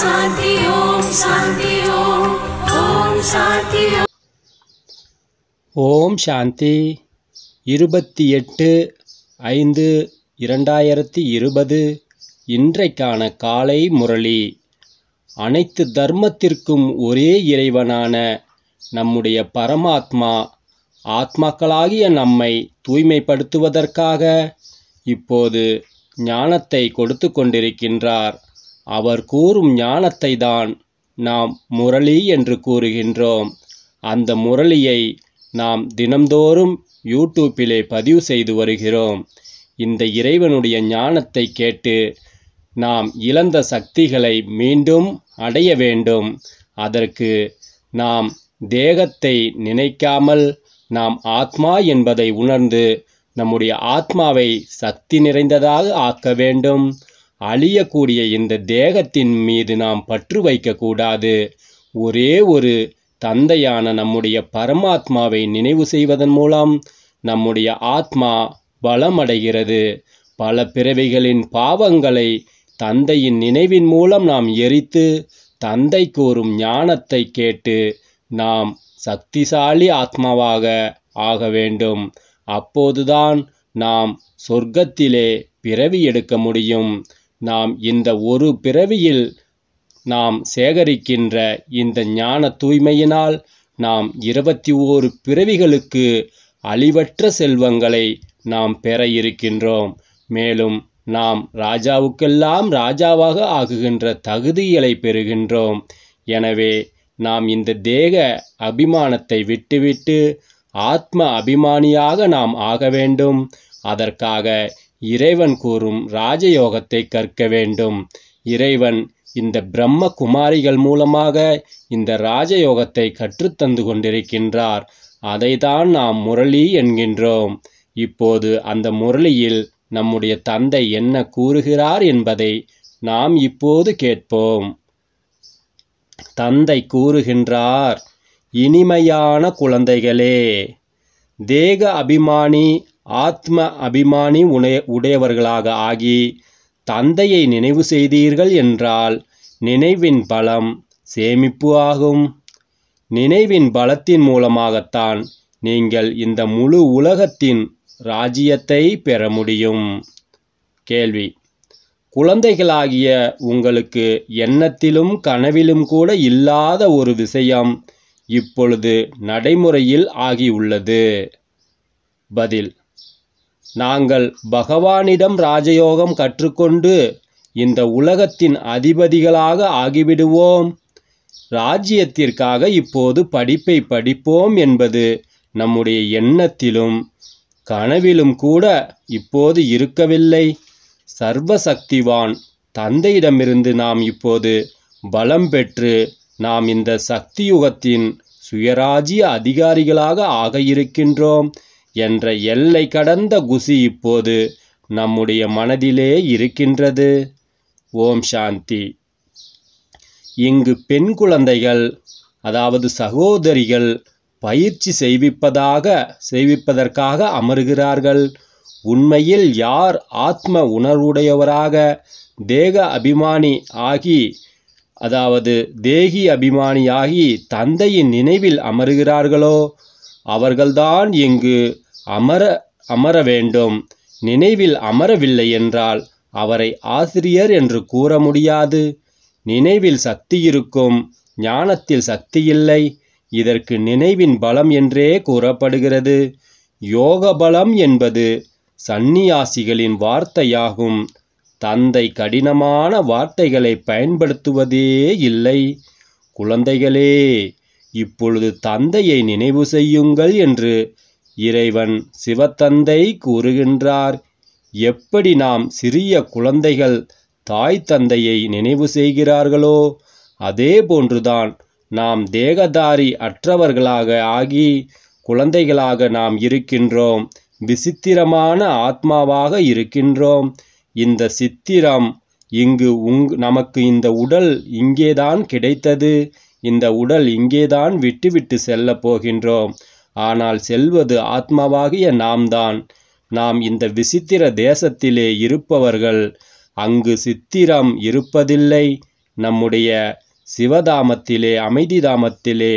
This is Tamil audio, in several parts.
சாந்தி ஓம் சாந்தி ஓம் சாந்தி ஓம் சாந்தி இருபத்தி எட்டு ஐந்து இரண்டாயிரத்தி இருபது இன்றைக்கான காலை முரளி அனைத்து தர்மத்திற்கும் ஒரே இறைவனான நம்முடைய பரமாத்மா ஆத்மாக்களாகிய நம்மை தூய்மைப்படுத்துவதற்காக இப்போது ஞானத்தை கொடுத்து கொண்டிருக்கின்றார் அவர் கூறும் ஞானத்தை தான் நாம் முரளி என்று கூறுகின்றோம் அந்த முரளியை நாம் தினம்தோறும் யூடியூப்பிலே பதிவு செய்து வருகிறோம் இந்த இறைவனுடைய ஞானத்தை கேட்டு நாம் இழந்த சக்திகளை மீண்டும் அடைய வேண்டும் அதற்கு நாம் தேகத்தை நினைக்காமல் நாம் ஆத்மா என்பதை உணர்ந்து நம்முடைய ஆத்மாவை சக்தி நிறைந்ததாக ஆக்க வேண்டும் அழியக்கூடிய இந்த தேகத்தின் மீது நாம் பற்று வைக்கக்கூடாது ஒரே ஒரு தந்தையான நம்முடைய பரமாத்மாவை நினைவு செய்வதன் மூலம் நம்முடைய ஆத்மா பலமடைகிறது பல பிறவிகளின் பாவங்களை தந்தையின் நினைவின் மூலம் நாம் எரித்து தந்தை கூறும் ஞானத்தை கேட்டு நாம் சக்திசாலி ஆத்மாவாக ஆக வேண்டும் அப்போதுதான் நாம் சொர்க்கத்திலே பிறவி எடுக்க முடியும் நாம் இந்த ஒரு பிறவியில் நாம் சேகரிக்கின்ற இந்த ஞான தூய்மையினால் நாம் இருபத்தி ஓரு பிறவிகளுக்கு அழிவற்ற செல்வங்களை நாம் பெற இருக்கின்றோம் மேலும் நாம் ராஜாவுக்கெல்லாம் ராஜாவாக ஆகுகின்ற தகுதிகளை பெறுகின்றோம் எனவே நாம் இந்த தேக அபிமானத்தை விட்டுவிட்டு ஆத்ம அபிமானியாக நாம் ஆக வேண்டும் அதற்காக இறைவன் கூறும் ராஜயோகத்தை கற்க வேண்டும் இறைவன் இந்த பிரம்ம குமாரிகள் மூலமாக இந்த ராஜயோகத்தை கற்றுத்தந்து கொண்டிருக்கின்றார் அதைதான் நாம் முரளி என்கின்றோம் இப்போது அந்த முரளியில் நம்முடைய தந்தை என்ன கூறுகிறார் என்பதை நாம் இப்போது கேட்போம் தந்தை கூறுகின்றார் இனிமையான குழந்தைகளே தேக அபிமானி ஆத்ம அபிமானி உடைய உடையவர்களாக ஆகி தந்தையை நினைவு செய்தீர்கள் என்றால் நினைவின் பலம் சேமிப்பு ஆகும் நினைவின் பலத்தின் மூலமாகத்தான் நீங்கள் இந்த முழு உலகத்தின் ராஜ்யத்தை பெற முடியும் கேள்வி குழந்தைகளாகிய உங்களுக்கு எண்ணத்திலும் கனவிலும் கூட இல்லாத ஒரு விஷயம் இப்பொழுது நடைமுறையில் ஆகியுள்ளது பதில் நாங்கள் பகவானிடம் ராஜயோகம் கற்றுக்கொண்டு இந்த உலகத்தின் அதிபதிகளாக ஆகிவிடுவோம் ராஜ்யத்திற்காக இப்போது படிப்பை படிப்போம் என்பது நம்முடைய எண்ணத்திலும் கனவிலும் கூட இப்போது இருக்கவில்லை சர்வசக்திவான் தந்தையிடமிருந்து நாம் இப்போது பலம் பெற்று நாம் இந்த சக்தியுகத்தின் சுயராஜ்ய அதிகாரிகளாக ஆக இருக்கின்றோம் என்ற எல்லை கடந்த குசி இப்போது நம்முடைய மனதிலே இருக்கின்றது ஓம் சாந்தி இங்கு பெண் குழந்தைகள் அதாவது சகோதரிகள் பயிற்சி செய்விப்பதாக செய்விப்பதற்காக அமர்கிறார்கள் உண்மையில் யார் ஆத்ம உணர்வுடையவராக தேக அபிமானி ஆகி அதாவது தேகி அபிமானியாகி தந்தையின் நினைவில் அமர்கிறார்களோ அவர்கள்தான் இங்கு அமர அமர வேண்டும் நினைவில் அமரவில்லை என்றால் அவரை ஆசிரியர் என்று கூற முடியாது நினைவில் சக்தி இருக்கும் ஞானத்தில் சக்தி இல்லை இதற்கு நினைவின் பலம் என்றே கூறப்படுகிறது யோக பலம் என்பது சந்நியாசிகளின் வார்த்தையாகும் தந்தை கடினமான வார்த்தைகளை பயன்படுத்துவதே இல்லை குழந்தைகளே இப்பொழுது தந்தையை நினைவு செய்யுங்கள் என்று இறைவன் சிவத்தந்தை கூறுகின்றார் எப்படி நாம் சிறிய குழந்தைகள் தாய் தந்தையை நினைவு செய்கிறார்களோ அதே போன்றுதான் நாம் தேகதாரி அற்றவர்களாக ஆகி குழந்தைகளாக நாம் இருக்கின்றோம் விசித்திரமான ஆத்மாவாக இருக்கின்றோம் இந்த சித்திரம் இங்கு உங் நமக்கு இந்த உடல் இங்கேதான் கிடைத்தது இந்த உடல் இங்கேதான் விட்டுவிட்டு செல்ல போகின்றோம் ஆனால் செல்வது ஆத்மாவாகிய நாம்தான் நாம் இந்த விசித்திர தேசத்திலே இருப்பவர்கள் அங்கு சித்திரம் இருப்பதில்லை நம்முடைய சிவதாமத்திலே அமைதிதாமத்திலே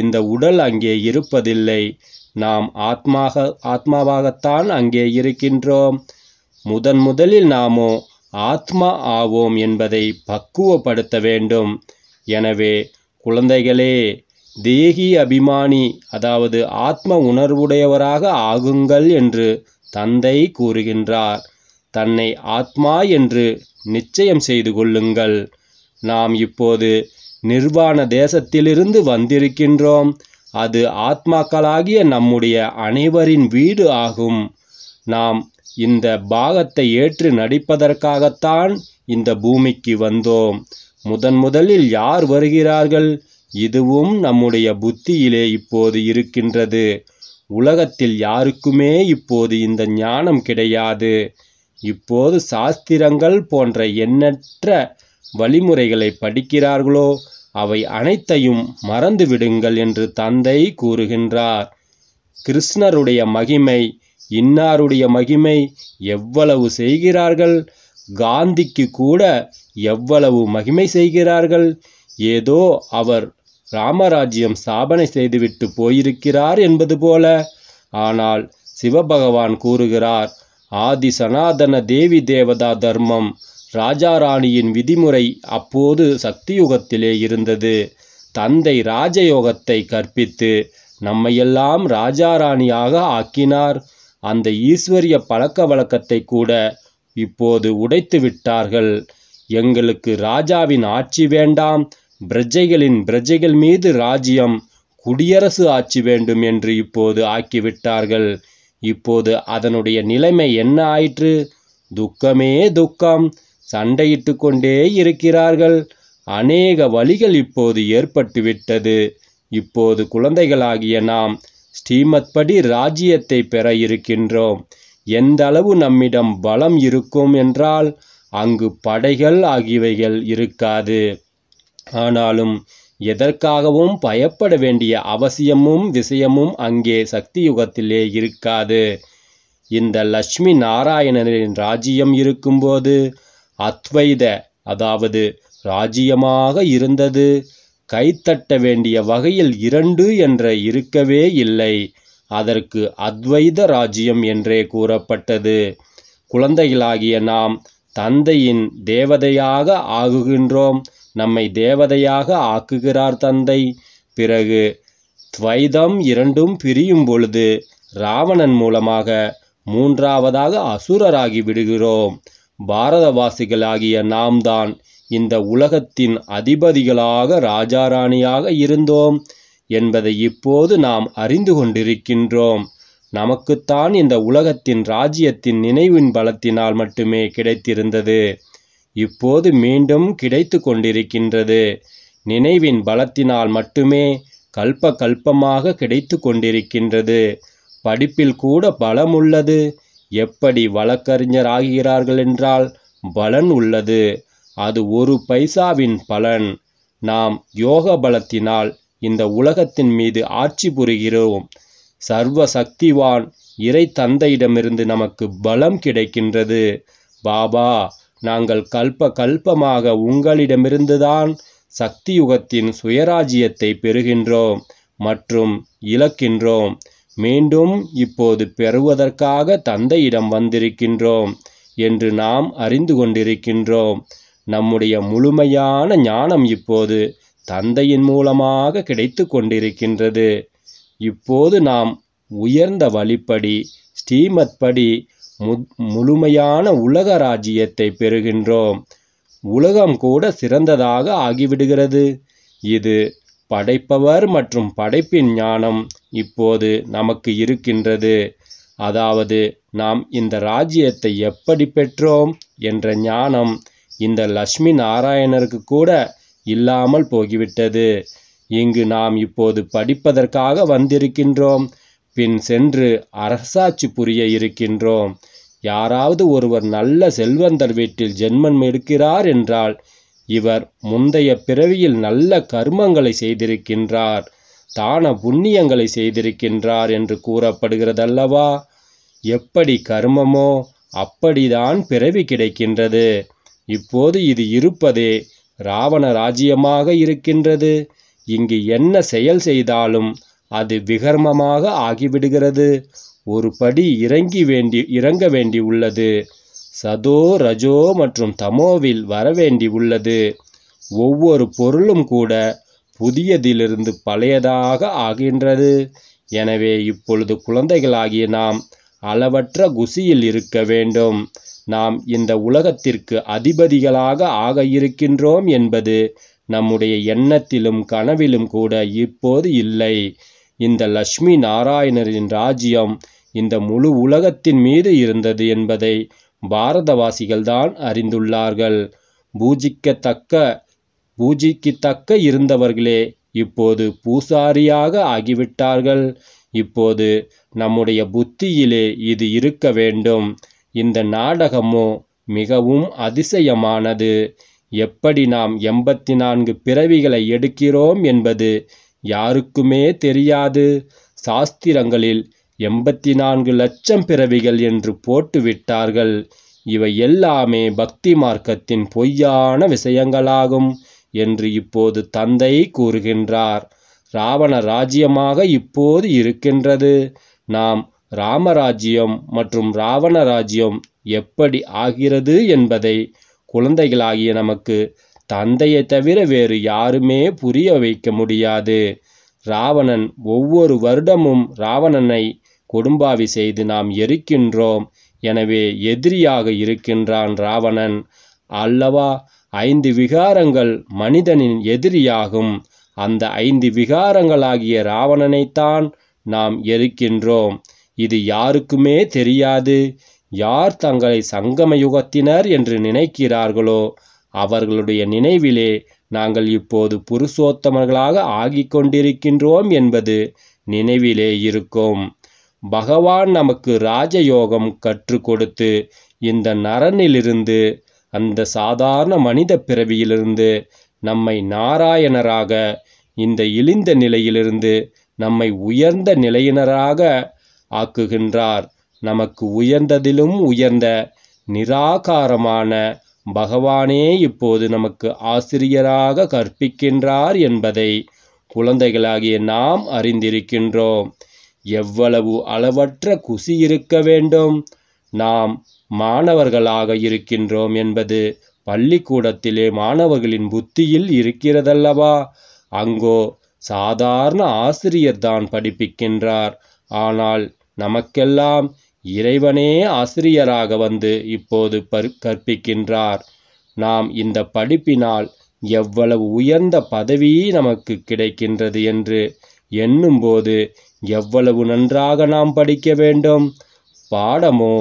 இந்த உடல் அங்கே இருப்பதில்லை நாம் ஆத்மாக ஆத்மாவாகத்தான் அங்கே இருக்கின்றோம் முதன் முதலில் நாமோ ஆத்மா ஆவோம் என்பதை பக்குவப்படுத்த வேண்டும் எனவே குழந்தைகளே தேகி அபிமானி அதாவது ஆத்ம உணர்வுடையவராக ஆகுங்கள் என்று தந்தை கூறுகின்றார் தன்னை ஆத்மா என்று நிச்சயம் செய்து கொள்ளுங்கள் நாம் இப்போது நிர்வாண தேசத்திலிருந்து வந்திருக்கின்றோம் அது ஆத்மாக்களாகிய நம்முடைய அனைவரின் வீடு ஆகும் நாம் இந்த பாகத்தை ஏற்று நடிப்பதற்காகத்தான் இந்த பூமிக்கு வந்தோம் முதன் முதலில் யார் வருகிறார்கள் இதுவும் நம்முடைய புத்தியிலே இப்போது இருக்கின்றது உலகத்தில் யாருக்குமே இப்போது இந்த ஞானம் கிடையாது இப்போது சாஸ்திரங்கள் போன்ற எண்ணற்ற வழிமுறைகளை படிக்கிறார்களோ அவை அனைத்தையும் மறந்துவிடுங்கள் என்று தந்தை கூறுகின்றார் கிருஷ்ணருடைய மகிமை இன்னாருடைய மகிமை எவ்வளவு செய்கிறார்கள் காந்திக்கு கூட எவ்வளவு மகிமை செய்கிறார்கள் ஏதோ அவர் ராமராஜ்யம் ஸ்தாபனை செய்துவிட்டு போயிருக்கிறார் என்பது போல ஆனால் சிவபகவான் கூறுகிறார் ஆதி சனாதன தேவி தேவதா தர்மம் ராஜாராணியின் விதிமுறை அப்போது சக்தியுகத்திலே இருந்தது தந்தை ராஜயோகத்தை கற்பித்து நம்மையெல்லாம் ராஜாராணியாக ஆக்கினார் அந்த ஈஸ்வரிய பழக்க வழக்கத்தை கூட இப்போது உடைத்து விட்டார்கள் எங்களுக்கு ராஜாவின் ஆட்சி வேண்டாம் பிரஜைகளின் பிரஜைகள் மீது ராஜ்யம் குடியரசு ஆட்சி வேண்டும் என்று இப்போது ஆக்கிவிட்டார்கள் இப்போது அதனுடைய நிலைமை என்ன ஆயிற்று துக்கமே துக்கம் சண்டையிட்டு கொண்டே இருக்கிறார்கள் அநேக வழிகள் இப்போது ஏற்பட்டுவிட்டது இப்போது குழந்தைகளாகிய நாம் ஸ்ரீமத் படி ராஜ்யத்தை பெற இருக்கின்றோம் எந்த அளவு நம்மிடம் பலம் இருக்கும் என்றால் அங்கு படைகள் ஆகியவைகள் இருக்காது ஆனாலும் எதற்காகவும் பயப்பட வேண்டிய அவசியமும் விஷயமும் அங்கே சக்தி யுகத்திலே இருக்காது இந்த லட்சுமி நாராயணனின் ராஜ்யம் இருக்கும்போது அத்வைத அதாவது ராஜ்யமாக இருந்தது கைத்தட்ட வேண்டிய வகையில் இரண்டு என்ற இருக்கவே இல்லை அதற்கு அத்வைத ராஜ்யம் என்றே கூறப்பட்டது குழந்தைகளாகிய நாம் தந்தையின் தேவதையாக ஆகுகின்றோம் நம்மை தேவதையாக ஆக்குகிறார் தந்தை பிறகு துவைதம் இரண்டும் பிரியும் பொழுது ராவணன் மூலமாக மூன்றாவதாக அசுரராகி விடுகிறோம் பாரதவாசிகளாகிய நாம் தான் இந்த உலகத்தின் அதிபதிகளாக ராஜாராணியாக இருந்தோம் என்பதை இப்போது நாம் அறிந்து கொண்டிருக்கின்றோம் நமக்குத்தான் இந்த உலகத்தின் ராஜ்யத்தின் நினைவின் பலத்தினால் மட்டுமே கிடைத்திருந்தது இப்போது மீண்டும் கிடைத்து கொண்டிருக்கின்றது நினைவின் பலத்தினால் மட்டுமே கல்ப கல்பமாக கிடைத்து கொண்டிருக்கின்றது படிப்பில் கூட பலம் உள்ளது எப்படி வழக்கறிஞர் ஆகிறார்கள் என்றால் பலன் உள்ளது அது ஒரு பைசாவின் பலன் நாம் யோக பலத்தினால் இந்த உலகத்தின் மீது ஆட்சி புரிகிறோம் சர்வ சக்திவான் இறை தந்தையிடமிருந்து நமக்கு பலம் கிடைக்கின்றது பாபா நாங்கள் கல்ப கல்பமாக உங்களிடமிருந்துதான் சக்தி யுகத்தின் சுயராஜ்யத்தை பெறுகின்றோம் மற்றும் இழக்கின்றோம் மீண்டும் இப்போது பெறுவதற்காக தந்தையிடம் வந்திருக்கின்றோம் என்று நாம் அறிந்து கொண்டிருக்கின்றோம் நம்முடைய முழுமையான ஞானம் இப்போது தந்தையின் மூலமாக கிடைத்து கொண்டிருக்கின்றது இப்போது நாம் உயர்ந்த வழிப்படி ஸ்ரீமத் படி முழுமையான உலக ராஜ்யத்தை பெறுகின்றோம் உலகம் கூட சிறந்ததாக ஆகிவிடுகிறது இது படைப்பவர் மற்றும் படைப்பின் ஞானம் இப்போது நமக்கு இருக்கின்றது அதாவது நாம் இந்த ராஜ்யத்தை எப்படி பெற்றோம் என்ற ஞானம் இந்த லக்ஷ்மி நாராயணருக்கு கூட இல்லாமல் போகிவிட்டது இங்கு நாம் இப்போது படிப்பதற்காக வந்திருக்கின்றோம் பின் சென்று அரசாட்சி புரிய இருக்கின்றோம் யாராவது ஒருவர் நல்ல செல்வந்தர் வீட்டில் ஜென்மம் எடுக்கிறார் என்றால் இவர் முந்தைய பிறவியில் நல்ல கர்மங்களை செய்திருக்கின்றார் தான புண்ணியங்களை செய்திருக்கின்றார் என்று கூறப்படுகிறதல்லவா எப்படி கர்மமோ அப்படிதான் பிறவி கிடைக்கின்றது இப்போது இது இருப்பதே ராவண ராஜ்யமாக இருக்கின்றது இங்கு என்ன செயல் செய்தாலும் அது விகர்மமாக ஆகிவிடுகிறது ஒரு படி இறங்கி வேண்டி இறங்க வேண்டி உள்ளது சதோ ரஜோ மற்றும் தமோவில் வரவேண்டி உள்ளது ஒவ்வொரு பொருளும் கூட புதியதிலிருந்து பழையதாக ஆகின்றது எனவே இப்பொழுது குழந்தைகளாகிய நாம் அளவற்ற குசியில் இருக்க வேண்டும் நாம் இந்த உலகத்திற்கு அதிபதிகளாக ஆக இருக்கின்றோம் என்பது நம்முடைய எண்ணத்திலும் கனவிலும் கூட இப்போது இல்லை இந்த லக்ஷ்மி நாராயணரின் ராஜ்யம் இந்த முழு உலகத்தின் மீது இருந்தது என்பதை பாரதவாசிகள்தான் அறிந்துள்ளார்கள் பூஜிக்கத்தக்க பூஜிக்கத்தக்க இருந்தவர்களே இப்போது பூசாரியாக ஆகிவிட்டார்கள் இப்போது நம்முடைய புத்தியிலே இது இருக்க வேண்டும் இந்த நாடகமோ மிகவும் அதிசயமானது எப்படி நாம் எண்பத்தி நான்கு பிறவிகளை எடுக்கிறோம் என்பது யாருக்குமே தெரியாது சாஸ்திரங்களில் எண்பத்தி நான்கு லட்சம் பிறவிகள் என்று போட்டு விட்டார்கள் இவை எல்லாமே பக்தி மார்க்கத்தின் பொய்யான விஷயங்களாகும் என்று இப்போது தந்தை கூறுகின்றார் ராவண ராஜ்யமாக இப்போது இருக்கின்றது நாம் ராமராஜ்யம் மற்றும் ராவண ராஜ்யம் எப்படி ஆகிறது என்பதை குழந்தைகளாகிய நமக்கு தந்தையை தவிர வேறு யாருமே புரிய வைக்க முடியாது ராவணன் ஒவ்வொரு வருடமும் ராவணனை கொடும்பாவி செய்து நாம் எரிக்கின்றோம் எனவே எதிரியாக இருக்கின்றான் ராவணன் அல்லவா ஐந்து விகாரங்கள் மனிதனின் எதிரியாகும் அந்த ஐந்து விகாரங்களாகிய ராவணனைத்தான் நாம் எரிக்கின்றோம் இது யாருக்குமே தெரியாது யார் தங்களை சங்கம யுகத்தினர் என்று நினைக்கிறார்களோ அவர்களுடைய நினைவிலே நாங்கள் இப்போது புருஷோத்தமர்களாக ஆகிக் கொண்டிருக்கின்றோம் என்பது நினைவிலே இருக்கும் பகவான் நமக்கு ராஜயோகம் கற்றுக் கொடுத்து இந்த நரனிலிருந்து அந்த சாதாரண மனித பிறவியிலிருந்து நம்மை நாராயணராக இந்த இழிந்த நிலையிலிருந்து நம்மை உயர்ந்த நிலையினராக ஆக்குகின்றார் நமக்கு உயர்ந்ததிலும் உயர்ந்த நிராகாரமான பகவானே இப்போது நமக்கு ஆசிரியராக கற்பிக்கின்றார் என்பதை குழந்தைகளாகிய நாம் அறிந்திருக்கின்றோம் எவ்வளவு அளவற்ற குசி இருக்க வேண்டும் நாம் மாணவர்களாக இருக்கின்றோம் என்பது பள்ளிக்கூடத்திலே மாணவர்களின் புத்தியில் இருக்கிறதல்லவா அங்கோ சாதாரண ஆசிரியர் தான் படிப்பிக்கின்றார் ஆனால் நமக்கெல்லாம் இறைவனே ஆசிரியராக வந்து இப்போது கற்பிக்கின்றார் நாம் இந்த படிப்பினால் எவ்வளவு உயர்ந்த பதவி நமக்கு கிடைக்கின்றது என்று எண்ணும்போது எவ்வளவு நன்றாக நாம் படிக்க வேண்டும் பாடமோ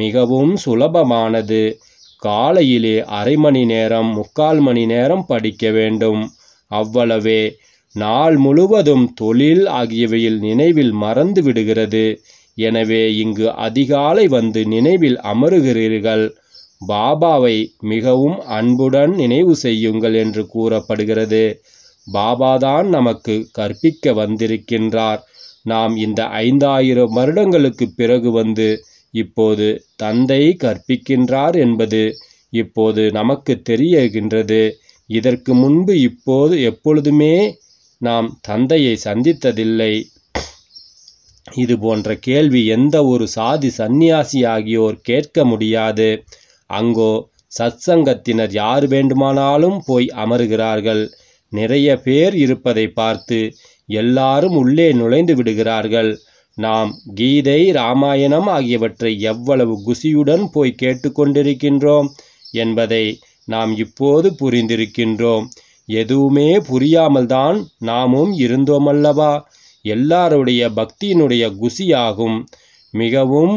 மிகவும் சுலபமானது காலையிலே அரை மணி நேரம் முக்கால் மணி நேரம் படிக்க வேண்டும் அவ்வளவே நாள் முழுவதும் தொழில் ஆகியவையில் நினைவில் மறந்து விடுகிறது எனவே இங்கு அதிகாலை வந்து நினைவில் அமருகிறீர்கள் பாபாவை மிகவும் அன்புடன் நினைவு செய்யுங்கள் என்று கூறப்படுகிறது பாபாதான் நமக்கு கற்பிக்க வந்திருக்கின்றார் நாம் இந்த ஐந்தாயிரம் வருடங்களுக்கு பிறகு வந்து இப்போது தந்தை கற்பிக்கின்றார் என்பது இப்போது நமக்கு தெரியுகின்றது இதற்கு முன்பு இப்போது எப்பொழுதுமே நாம் தந்தையை சந்தித்ததில்லை இது போன்ற கேள்வி எந்த ஒரு சாதி சந்நியாசி ஆகியோர் கேட்க முடியாது அங்கோ சத்சங்கத்தினர் யார் வேண்டுமானாலும் போய் அமருகிறார்கள் நிறைய பேர் இருப்பதை பார்த்து எல்லாரும் உள்ளே நுழைந்து விடுகிறார்கள் நாம் கீதை ராமாயணம் ஆகியவற்றை எவ்வளவு குசியுடன் போய் கேட்டுக்கொண்டிருக்கின்றோம் என்பதை நாம் இப்போது புரிந்திருக்கின்றோம் எதுவுமே புரியாமல் தான் நாமும் இருந்தோமல்லவா எல்லாருடைய பக்தியினுடைய குசியாகும் மிகவும்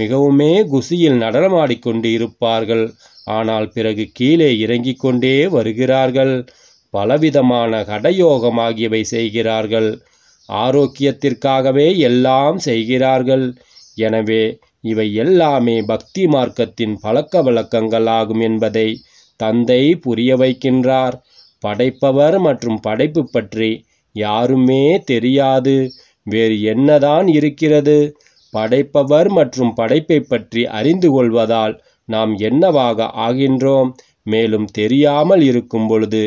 மிகவுமே குசியில் நடனமாடிக்கொண்டு இருப்பார்கள் ஆனால் பிறகு கீழே இறங்கிக் கொண்டே வருகிறார்கள் பலவிதமான கடயோகம் ஆகியவை செய்கிறார்கள் ஆரோக்கியத்திற்காகவே எல்லாம் செய்கிறார்கள் எனவே இவை எல்லாமே பக்தி மார்க்கத்தின் பழக்க வழக்கங்களாகும் என்பதை தந்தை புரிய வைக்கின்றார் படைப்பவர் மற்றும் படைப்பு பற்றி யாருமே தெரியாது வேறு என்னதான் இருக்கிறது படைப்பவர் மற்றும் படைப்பை பற்றி அறிந்து கொள்வதால் நாம் என்னவாக ஆகின்றோம் மேலும் தெரியாமல் இருக்கும் பொழுது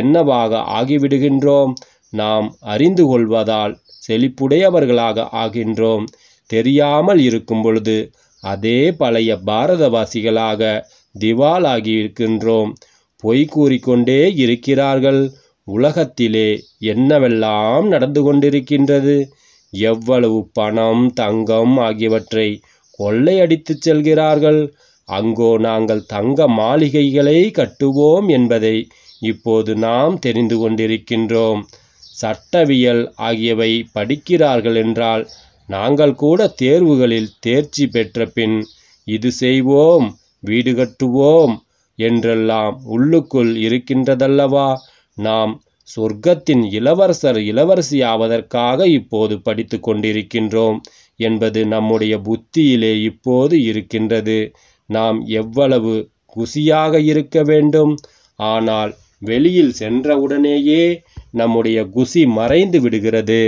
என்னவாக ஆகிவிடுகின்றோம் நாம் அறிந்து கொள்வதால் செழிப்புடையவர்களாக ஆகின்றோம் தெரியாமல் இருக்கும் பொழுது அதே பழைய பாரதவாசிகளாக திவாலாகி இருக்கின்றோம் பொய் கூறிக்கொண்டே இருக்கிறார்கள் உலகத்திலே என்னவெல்லாம் நடந்து கொண்டிருக்கின்றது எவ்வளவு பணம் தங்கம் ஆகியவற்றை கொள்ளையடித்து செல்கிறார்கள் அங்கோ நாங்கள் தங்க மாளிகைகளை கட்டுவோம் என்பதை இப்போது நாம் தெரிந்து கொண்டிருக்கின்றோம் சட்டவியல் ஆகியவை படிக்கிறார்கள் என்றால் நாங்கள் கூட தேர்வுகளில் தேர்ச்சி பெற்ற பின் இது செய்வோம் வீடு கட்டுவோம் என்றெல்லாம் உள்ளுக்குள் இருக்கின்றதல்லவா நாம் சொர்க்கத்தின் இளவரசர் இளவரசி ஆவதற்காக இப்போது படித்து கொண்டிருக்கின்றோம் என்பது நம்முடைய புத்தியிலே இப்போது இருக்கின்றது நாம் எவ்வளவு குசியாக இருக்க வேண்டும் ஆனால் வெளியில் சென்றவுடனேயே நம்முடைய குசி மறைந்து விடுகிறது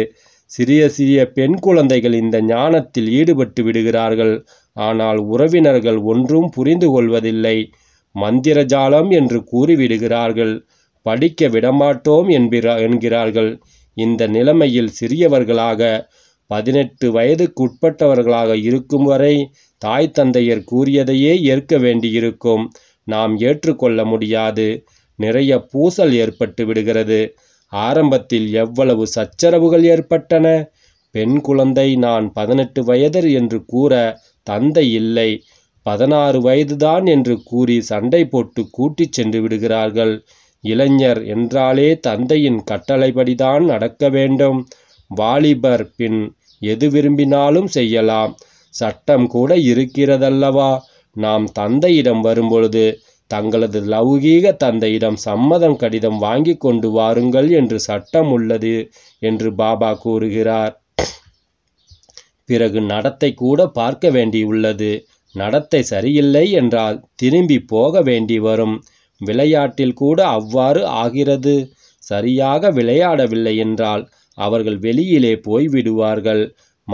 சிறிய சிறிய பெண் குழந்தைகள் இந்த ஞானத்தில் ஈடுபட்டு விடுகிறார்கள் ஆனால் உறவினர்கள் ஒன்றும் புரிந்து கொள்வதில்லை மந்திரஜாலம் என்று கூறிவிடுகிறார்கள் படிக்க விடமாட்டோம் என்கிற என்கிறார்கள் இந்த நிலைமையில் சிறியவர்களாக பதினெட்டு வயதுக்குட்பட்டவர்களாக இருக்கும் வரை தாய் தந்தையர் கூறியதையே ஏற்க வேண்டியிருக்கும் நாம் ஏற்றுக்கொள்ள முடியாது நிறைய பூசல் ஏற்பட்டு விடுகிறது ஆரம்பத்தில் எவ்வளவு சச்சரவுகள் ஏற்பட்டன பெண் குழந்தை நான் பதினெட்டு வயதர் என்று கூற தந்தை இல்லை பதினாறு வயதுதான் என்று கூறி சண்டை போட்டு கூட்டிச் சென்று விடுகிறார்கள் இளைஞர் என்றாலே தந்தையின் கட்டளைப்படிதான் நடக்க வேண்டும் வாலிபர் பின் எது விரும்பினாலும் செய்யலாம் சட்டம் கூட இருக்கிறதல்லவா நாம் தந்தையிடம் வரும்பொழுது தங்களது லௌகீக தந்தையிடம் சம்மதம் கடிதம் வாங்கி கொண்டு வாருங்கள் என்று சட்டம் உள்ளது என்று பாபா கூறுகிறார் பிறகு நடத்தை கூட பார்க்க வேண்டியுள்ளது நடத்தை சரியில்லை என்றால் திரும்பி போக வேண்டி வரும் விளையாட்டில் கூட அவ்வாறு ஆகிறது சரியாக விளையாடவில்லை என்றால் அவர்கள் வெளியிலே போய்விடுவார்கள்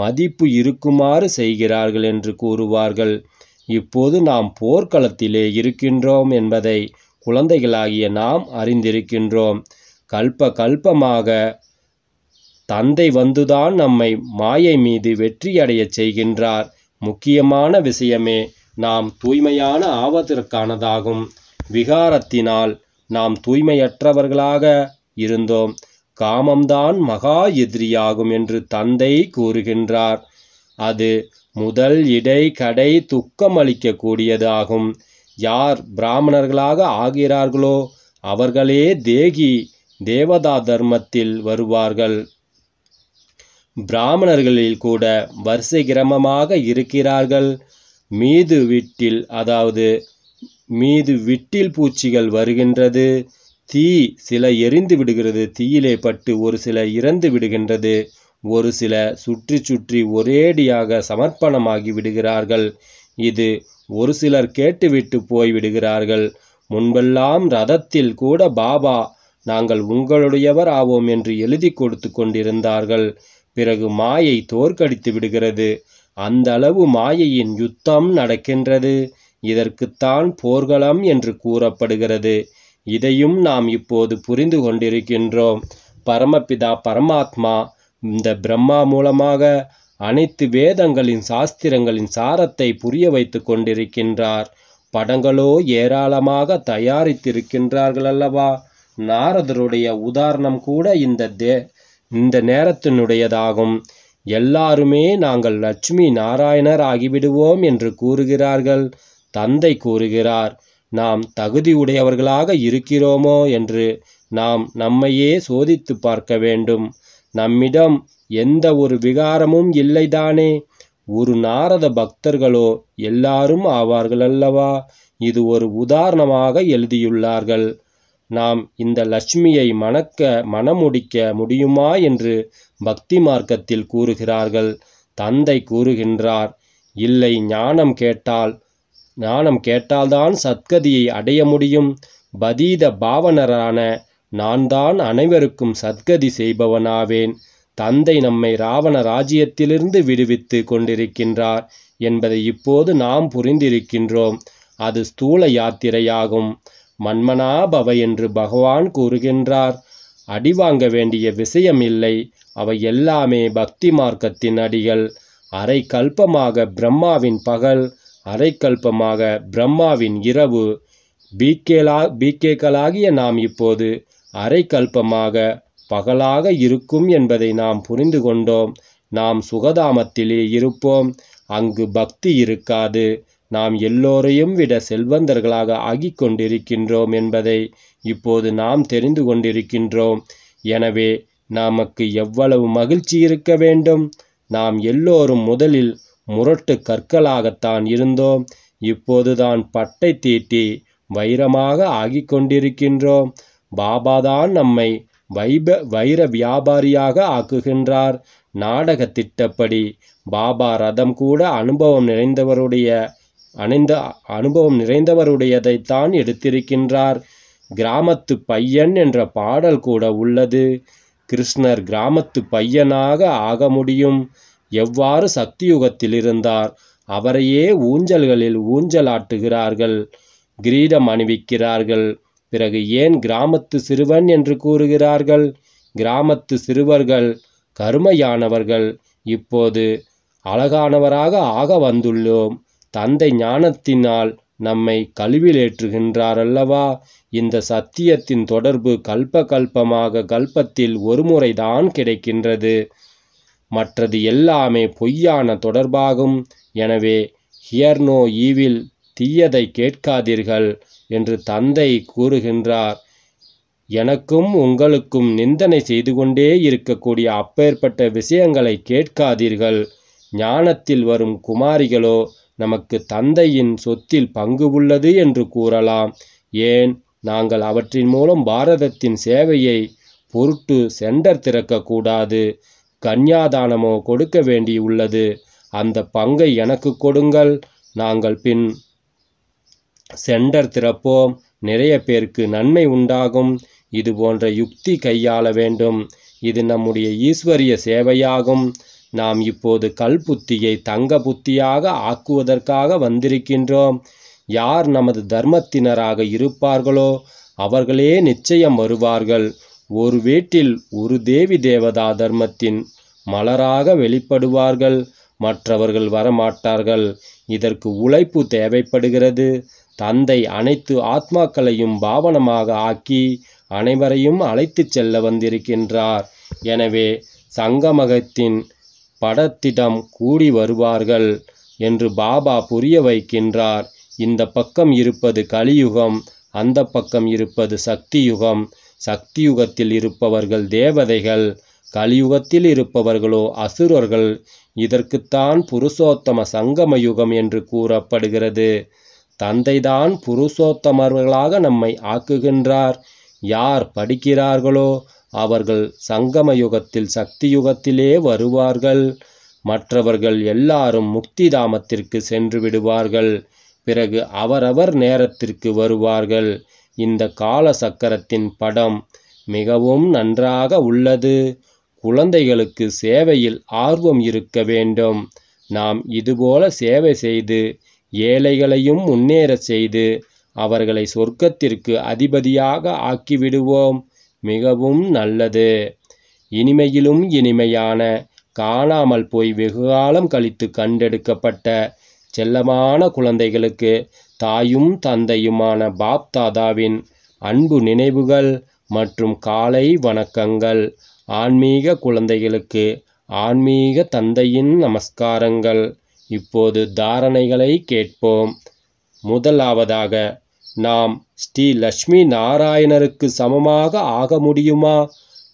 மதிப்பு இருக்குமாறு செய்கிறார்கள் என்று கூறுவார்கள் இப்போது நாம் போர்க்களத்திலே இருக்கின்றோம் என்பதை குழந்தைகளாகிய நாம் அறிந்திருக்கின்றோம் கல்ப கல்பமாக தந்தை வந்துதான் நம்மை மாயை மீது வெற்றியடைய செய்கின்றார் முக்கியமான விஷயமே நாம் தூய்மையான ஆவதற்கானதாகும் விகாரத்தினால் நாம் தூய்மையற்றவர்களாக இருந்தோம் காமம்தான் மகா எதிரியாகும் என்று தந்தை கூறுகின்றார் அது முதல் இடை கடை துக்கம் அளிக்கக்கூடியதாகும் யார் பிராமணர்களாக ஆகிறார்களோ அவர்களே தேகி தேவதா தர்மத்தில் வருவார்கள் பிராமணர்களில் கூட வரிசை கிரமமாக இருக்கிறார்கள் மீது விட்டில் அதாவது மீது விட்டில் பூச்சிகள் வருகின்றது தீ சில எரிந்து விடுகிறது தீயிலே பட்டு ஒரு சில இறந்து விடுகின்றது ஒரு சில சுற்றி சுற்றி ஒரேடியாக சமர்ப்பணமாகி விடுகிறார்கள் இது ஒரு சிலர் கேட்டுவிட்டு போய்விடுகிறார்கள் முன்பெல்லாம் ரதத்தில் கூட பாபா நாங்கள் உங்களுடையவர் ஆவோம் என்று எழுதி கொடுத்து கொண்டிருந்தார்கள் பிறகு மாயை தோற்கடித்து விடுகிறது அந்த அளவு மாயையின் யுத்தம் நடக்கின்றது இதற்குத்தான் போர்களம் என்று கூறப்படுகிறது இதையும் நாம் இப்போது புரிந்து கொண்டிருக்கின்றோம் பரமபிதா பரமாத்மா இந்த பிரம்மா மூலமாக அனைத்து வேதங்களின் சாஸ்திரங்களின் சாரத்தை புரிய வைத்து கொண்டிருக்கின்றார் படங்களோ ஏராளமாக தயாரித்திருக்கின்றார்கள் அல்லவா நாரதருடைய உதாரணம் கூட இந்த தே இந்த நேரத்தினுடையதாகும் எல்லாருமே நாங்கள் லட்சுமி நாராயணர் ஆகிவிடுவோம் என்று கூறுகிறார்கள் தந்தை கூறுகிறார் நாம் தகுதியுடையவர்களாக இருக்கிறோமோ என்று நாம் நம்மையே சோதித்து பார்க்க வேண்டும் நம்மிடம் எந்த ஒரு விகாரமும் இல்லைதானே ஒரு நாரத பக்தர்களோ எல்லாரும் ஆவார்கள் அல்லவா இது ஒரு உதாரணமாக எழுதியுள்ளார்கள் நாம் இந்த லட்சுமியை மணக்க மணமுடிக்க முடியுமா என்று பக்தி மார்க்கத்தில் கூறுகிறார்கள் தந்தை கூறுகின்றார் இல்லை ஞானம் கேட்டால் ஞானம் கேட்டால்தான் சத்கதியை அடைய முடியும் பதீத பாவனரான நான் தான் அனைவருக்கும் சத்கதி செய்பவனாவேன் தந்தை நம்மை ராவண ராஜ்யத்திலிருந்து விடுவித்து கொண்டிருக்கின்றார் என்பதை இப்போது நாம் புரிந்திருக்கின்றோம் அது ஸ்தூல யாத்திரையாகும் மன்மனாபவ என்று பகவான் கூறுகின்றார் அடி வாங்க வேண்டிய விஷயம் இல்லை அவை எல்லாமே பக்தி மார்க்கத்தின் அடிகள் அரை கல்பமாக பிரம்மாவின் பகல் அரை கல்பமாக பிரம்மாவின் இரவு பீக்கேலா பீக்கேக்களாகிய நாம் இப்போது அரைக்கல்பமாக பகலாக இருக்கும் என்பதை நாம் புரிந்து கொண்டோம் நாம் சுகதாமத்திலே இருப்போம் அங்கு பக்தி இருக்காது நாம் எல்லோரையும் விட செல்வந்தர்களாக ஆகிக் கொண்டிருக்கின்றோம் என்பதை இப்போது நாம் தெரிந்து கொண்டிருக்கின்றோம் எனவே நமக்கு எவ்வளவு மகிழ்ச்சி இருக்க வேண்டும் நாம் எல்லோரும் முதலில் முரட்டு கற்களாகத்தான் இருந்தோம் இப்போதுதான் பட்டை தீட்டி வைரமாக ஆகிக் கொண்டிருக்கின்றோம் பாபா தான் நம்மை வைப வைர வியாபாரியாக ஆக்குகின்றார் நாடக திட்டப்படி பாபா ரதம் கூட அனுபவம் நிறைந்தவருடைய அணிந்த அனுபவம் நிறைந்தவருடையதைத்தான் எடுத்திருக்கின்றார் கிராமத்து பையன் என்ற பாடல் கூட உள்ளது கிருஷ்ணர் கிராமத்து பையனாக ஆக முடியும் எவ்வாறு சக்தியுகத்தில் இருந்தார் அவரையே ஊஞ்சல்களில் ஊஞ்சலாட்டுகிறார்கள் கிரீடம் அணிவிக்கிறார்கள் பிறகு ஏன் கிராமத்து சிறுவன் என்று கூறுகிறார்கள் கிராமத்து சிறுவர்கள் கருமையானவர்கள் இப்போது அழகானவராக ஆக வந்துள்ளோம் தந்தை ஞானத்தினால் நம்மை கல்விலேற்றுகின்றார் அல்லவா இந்த சத்தியத்தின் தொடர்பு கல்ப கல்பமாக கல்பத்தில் ஒருமுறைதான் கிடைக்கின்றது மற்றது எல்லாமே பொய்யான தொடர்பாகும் எனவே ஹியர்னோ ஈவில் தீயதை கேட்காதீர்கள் என்று தந்தை கூறுகின்றார் எனக்கும் உங்களுக்கும் நிந்தனை செய்து கொண்டே இருக்கக்கூடிய அப்பேற்பட்ட விஷயங்களை கேட்காதீர்கள் ஞானத்தில் வரும் குமாரிகளோ நமக்கு தந்தையின் சொத்தில் பங்கு உள்ளது என்று கூறலாம் ஏன் நாங்கள் அவற்றின் மூலம் பாரதத்தின் சேவையை பொருட்டு சென்டர் திறக்கக்கூடாது கன்யாதானமோ கொடுக்க வேண்டியுள்ளது அந்த பங்கை எனக்கு கொடுங்கள் நாங்கள் பின் சென்டர் திறப்போம் நிறைய பேருக்கு நன்மை உண்டாகும் இது போன்ற யுக்தி கையாள வேண்டும் இது நம்முடைய ஈஸ்வரிய சேவையாகும் நாம் இப்போது கல் புத்தியை தங்க புத்தியாக ஆக்குவதற்காக வந்திருக்கின்றோம் யார் நமது தர்மத்தினராக இருப்பார்களோ அவர்களே நிச்சயம் வருவார்கள் ஒரு வீட்டில் ஒரு தேவி தேவதா தர்மத்தின் மலராக வெளிப்படுவார்கள் மற்றவர்கள் வரமாட்டார்கள் இதற்கு உழைப்பு தேவைப்படுகிறது தந்தை அனைத்து ஆத்மாக்களையும் பாவனமாக ஆக்கி அனைவரையும் அழைத்துச் செல்ல வந்திருக்கின்றார் எனவே சங்கமகத்தின் படத்திடம் கூடி வருவார்கள் என்று பாபா புரிய வைக்கின்றார் இந்த பக்கம் இருப்பது கலியுகம் அந்த பக்கம் இருப்பது சக்தியுகம் சக்தியுகத்தில் இருப்பவர்கள் தேவதைகள் கலியுகத்தில் இருப்பவர்களோ அசுரர்கள் இதற்குத்தான் புருஷோத்தம சங்கம யுகம் என்று கூறப்படுகிறது தந்தைதான் புருஷோத்தமர்களாக நம்மை ஆக்குகின்றார் யார் படிக்கிறார்களோ அவர்கள் சங்கம யுகத்தில் சக்தி யுகத்திலே வருவார்கள் மற்றவர்கள் எல்லாரும் முக்தி தாமத்திற்கு சென்று விடுவார்கள் பிறகு அவரவர் நேரத்திற்கு வருவார்கள் இந்த கால சக்கரத்தின் படம் மிகவும் நன்றாக உள்ளது குழந்தைகளுக்கு சேவையில் ஆர்வம் இருக்க வேண்டும் நாம் இதுபோல சேவை செய்து ஏழைகளையும் முன்னேறச் செய்து அவர்களை சொர்க்கத்திற்கு அதிபதியாக ஆக்கிவிடுவோம் மிகவும் நல்லது இனிமையிலும் இனிமையான காணாமல் போய் வெகுகாலம் கழித்து கண்டெடுக்கப்பட்ட செல்லமான குழந்தைகளுக்கு தாயும் தந்தையுமான பாப்தாதாவின் அன்பு நினைவுகள் மற்றும் காலை வணக்கங்கள் ஆன்மீக குழந்தைகளுக்கு ஆன்மீக தந்தையின் நமஸ்காரங்கள் இப்போது தாரணைகளை கேட்போம் முதலாவதாக நாம் ஸ்ரீ லட்சுமி நாராயணருக்கு சமமாக ஆக முடியுமா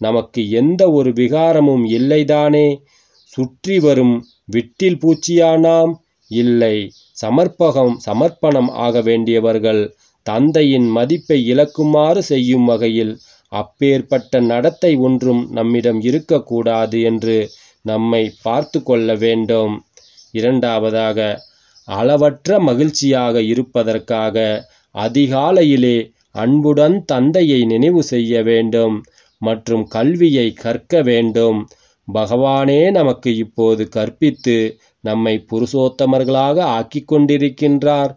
நமக்கு எந்த ஒரு விகாரமும் இல்லைதானே சுற்றி வரும் விட்டில் பூச்சியானாம் இல்லை சமர்ப்பகம் சமர்ப்பணம் ஆக வேண்டியவர்கள் தந்தையின் மதிப்பை இழக்குமாறு செய்யும் வகையில் அப்பேற்பட்ட நடத்தை ஒன்றும் நம்மிடம் இருக்கக்கூடாது என்று நம்மை பார்த்து கொள்ள வேண்டும் இரண்டாவதாக அளவற்ற மகிழ்ச்சியாக இருப்பதற்காக அதிகாலையிலே அன்புடன் தந்தையை நினைவு செய்ய வேண்டும் மற்றும் கல்வியை கற்க வேண்டும் பகவானே நமக்கு இப்போது கற்பித்து நம்மை புருஷோத்தமர்களாக ஆக்கி கொண்டிருக்கின்றார்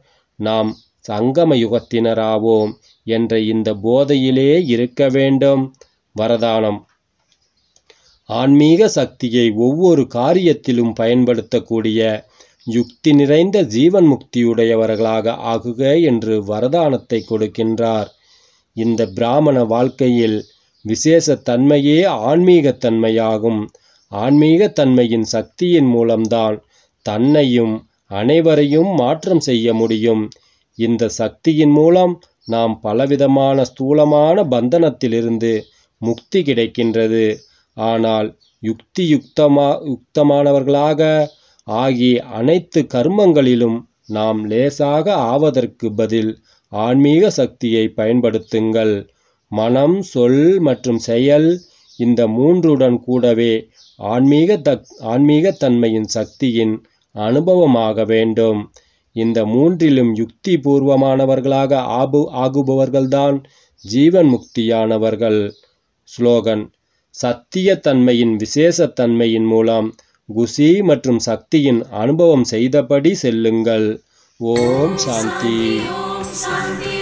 நாம் சங்கம யுகத்தினராவோம் என்ற இந்த போதையிலே இருக்க வேண்டும் வரதானம் ஆன்மீக சக்தியை ஒவ்வொரு காரியத்திலும் பயன்படுத்தக்கூடிய யுக்தி நிறைந்த ஜீவன் முக்தியுடையவர்களாக ஆகுக என்று வரதானத்தை கொடுக்கின்றார் இந்த பிராமண வாழ்க்கையில் விசேஷ தன்மையே ஆன்மீகத்தன்மையாகும் ஆன்மீகத்தன்மையின் சக்தியின் மூலம்தான் தன்னையும் அனைவரையும் மாற்றம் செய்ய முடியும் இந்த சக்தியின் மூலம் நாம் பலவிதமான ஸ்தூலமான பந்தனத்திலிருந்து முக்தி கிடைக்கின்றது ஆனால் யுக்தி யுக்தமா யுக்தமானவர்களாக ஆகிய அனைத்து கர்மங்களிலும் நாம் லேசாக ஆவதற்கு பதில் ஆன்மீக சக்தியை பயன்படுத்துங்கள் மனம் சொல் மற்றும் செயல் இந்த மூன்றுடன் கூடவே ஆன்மீக தக் ஆன்மீகத்தன்மையின் சக்தியின் அனுபவமாக வேண்டும் இந்த மூன்றிலும் யுக்தி பூர்வமானவர்களாக ஆபு ஆகுபவர்கள்தான் ஜீவன் முக்தியானவர்கள் ஸ்லோகன் சத்தியத்தன்மையின் விசேஷத்தன்மையின் மூலம் குசி மற்றும் சக்தியின் அனுபவம் செய்தபடி செல்லுங்கள் ஓம் சாந்தி